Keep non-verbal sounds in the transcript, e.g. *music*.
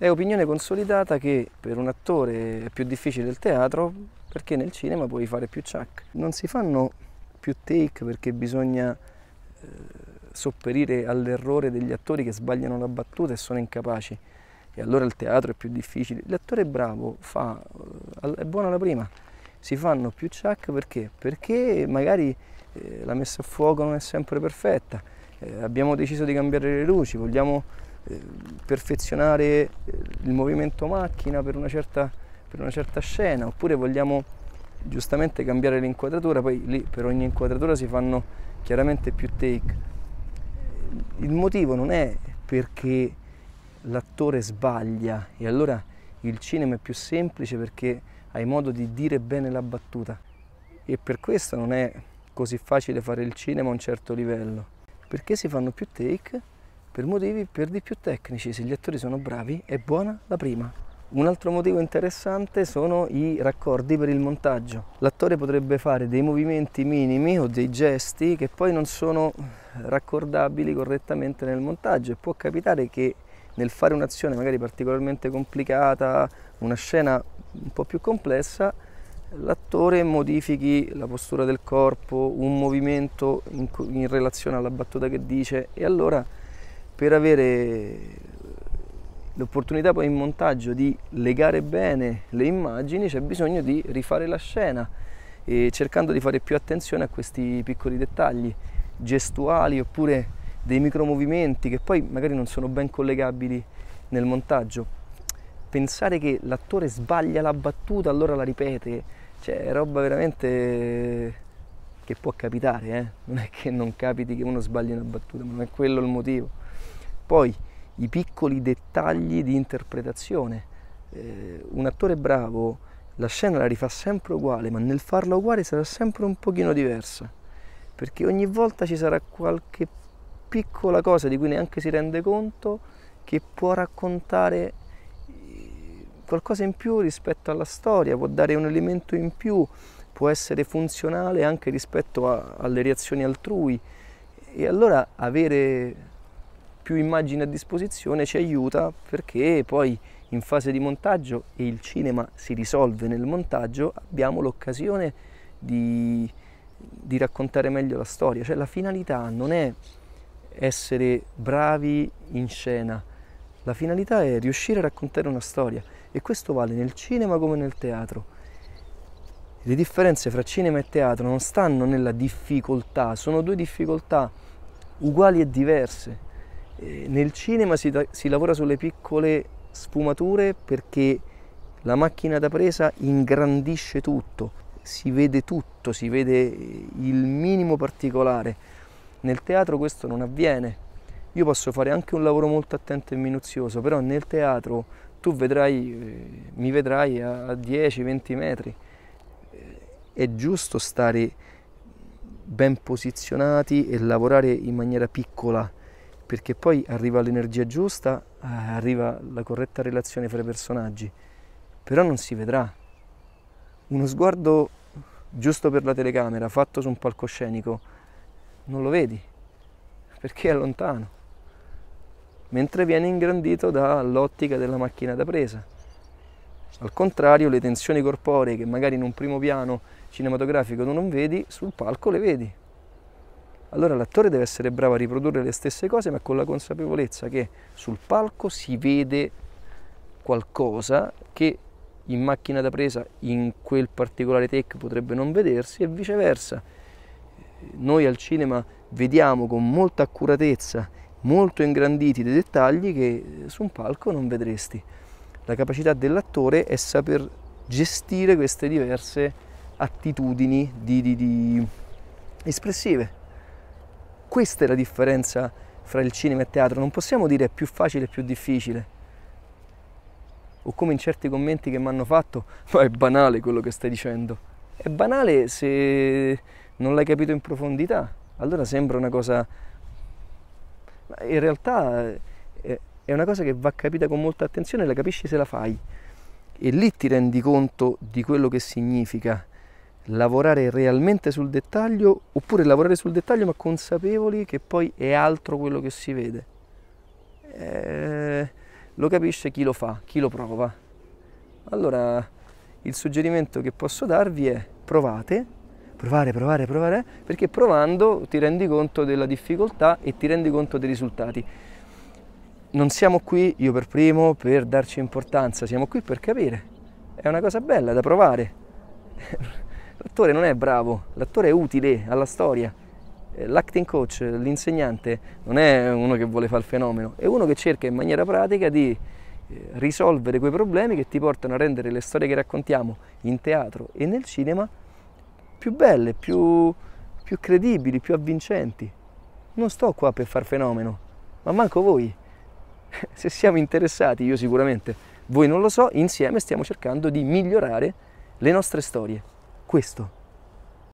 È opinione consolidata che per un attore è più difficile il teatro perché nel cinema puoi fare più ciak. Non si fanno più take perché bisogna eh, sopperire all'errore degli attori che sbagliano la battuta e sono incapaci. E allora il teatro è più difficile. L'attore bravo fa, eh, è buona la prima, si fanno più ciak perché? Perché magari eh, la messa a fuoco non è sempre perfetta, eh, abbiamo deciso di cambiare le luci, vogliamo Ehm, perfezionare eh, il movimento macchina per una, certa, per una certa scena, oppure vogliamo giustamente cambiare l'inquadratura, poi lì per ogni inquadratura si fanno chiaramente più take. Il motivo non è perché l'attore sbaglia e allora il cinema è più semplice perché hai modo di dire bene la battuta e per questo non è così facile fare il cinema a un certo livello perché si fanno più take per motivi per di più tecnici, se gli attori sono bravi è buona la prima. Un altro motivo interessante sono i raccordi per il montaggio. L'attore potrebbe fare dei movimenti minimi o dei gesti che poi non sono raccordabili correttamente nel montaggio e può capitare che nel fare un'azione magari particolarmente complicata, una scena un po' più complessa, l'attore modifichi la postura del corpo, un movimento in, in relazione alla battuta che dice e allora per avere l'opportunità poi in montaggio di legare bene le immagini c'è bisogno di rifare la scena e cercando di fare più attenzione a questi piccoli dettagli gestuali oppure dei micromovimenti che poi magari non sono ben collegabili nel montaggio. Pensare che l'attore sbaglia la battuta, allora la ripete, cioè è roba veramente che può capitare, eh? non è che non capiti che uno sbagli una battuta, ma non è quello il motivo. Poi i piccoli dettagli di interpretazione. Eh, un attore bravo la scena la rifà sempre uguale, ma nel farla uguale sarà sempre un pochino diversa, perché ogni volta ci sarà qualche piccola cosa di cui neanche si rende conto che può raccontare eh, qualcosa in più rispetto alla storia, può dare un elemento in più, può essere funzionale anche rispetto a, alle reazioni altrui. E allora avere più immagini a disposizione ci aiuta perché poi in fase di montaggio e il cinema si risolve nel montaggio abbiamo l'occasione di, di raccontare meglio la storia, cioè la finalità non è essere bravi in scena, la finalità è riuscire a raccontare una storia e questo vale nel cinema come nel teatro. Le differenze fra cinema e teatro non stanno nella difficoltà, sono due difficoltà uguali e diverse eh, nel cinema si, si lavora sulle piccole sfumature perché la macchina da presa ingrandisce tutto, si vede tutto, si vede eh, il minimo particolare. Nel teatro questo non avviene. Io posso fare anche un lavoro molto attento e minuzioso, però nel teatro tu vedrai, eh, mi vedrai a 10-20 metri. È giusto stare ben posizionati e lavorare in maniera piccola perché poi arriva l'energia giusta, eh, arriva la corretta relazione fra i personaggi, però non si vedrà. Uno sguardo giusto per la telecamera, fatto su un palcoscenico, non lo vedi, perché è lontano, mentre viene ingrandito dall'ottica della macchina da presa. Al contrario, le tensioni corporee che magari in un primo piano cinematografico tu non vedi, sul palco le vedi. Allora l'attore deve essere bravo a riprodurre le stesse cose, ma con la consapevolezza che sul palco si vede qualcosa che in macchina da presa in quel particolare take potrebbe non vedersi e viceversa. Noi al cinema vediamo con molta accuratezza, molto ingranditi dei dettagli che eh, su un palco non vedresti. La capacità dell'attore è saper gestire queste diverse attitudini di, di, di espressive. Questa è la differenza fra il cinema e il teatro, non possiamo dire è più facile e più difficile. O come in certi commenti che mi hanno fatto, *laughs* ma è banale quello che stai dicendo. È banale se non l'hai capito in profondità, allora sembra una cosa... Ma in realtà è una cosa che va capita con molta attenzione, e la capisci se la fai. E lì ti rendi conto di quello che significa lavorare realmente sul dettaglio oppure lavorare sul dettaglio ma consapevoli che poi è altro quello che si vede. Eh, lo capisce chi lo fa, chi lo prova. Allora il suggerimento che posso darvi è provate, provare, provare, provare, perché provando ti rendi conto della difficoltà e ti rendi conto dei risultati. Non siamo qui, io per primo, per darci importanza, siamo qui per capire. È una cosa bella da provare. L'attore non è bravo, l'attore è utile alla storia. Eh, l'acting coach, l'insegnante, non è uno che vuole fare il fenomeno, è uno che cerca in maniera pratica di eh, risolvere quei problemi che ti portano a rendere le storie che raccontiamo in teatro e nel cinema più belle, più, più credibili, più avvincenti. Non sto qua per far fenomeno, ma manco voi. *laughs* Se siamo interessati, io sicuramente, voi non lo so, insieme stiamo cercando di migliorare le nostre storie questo.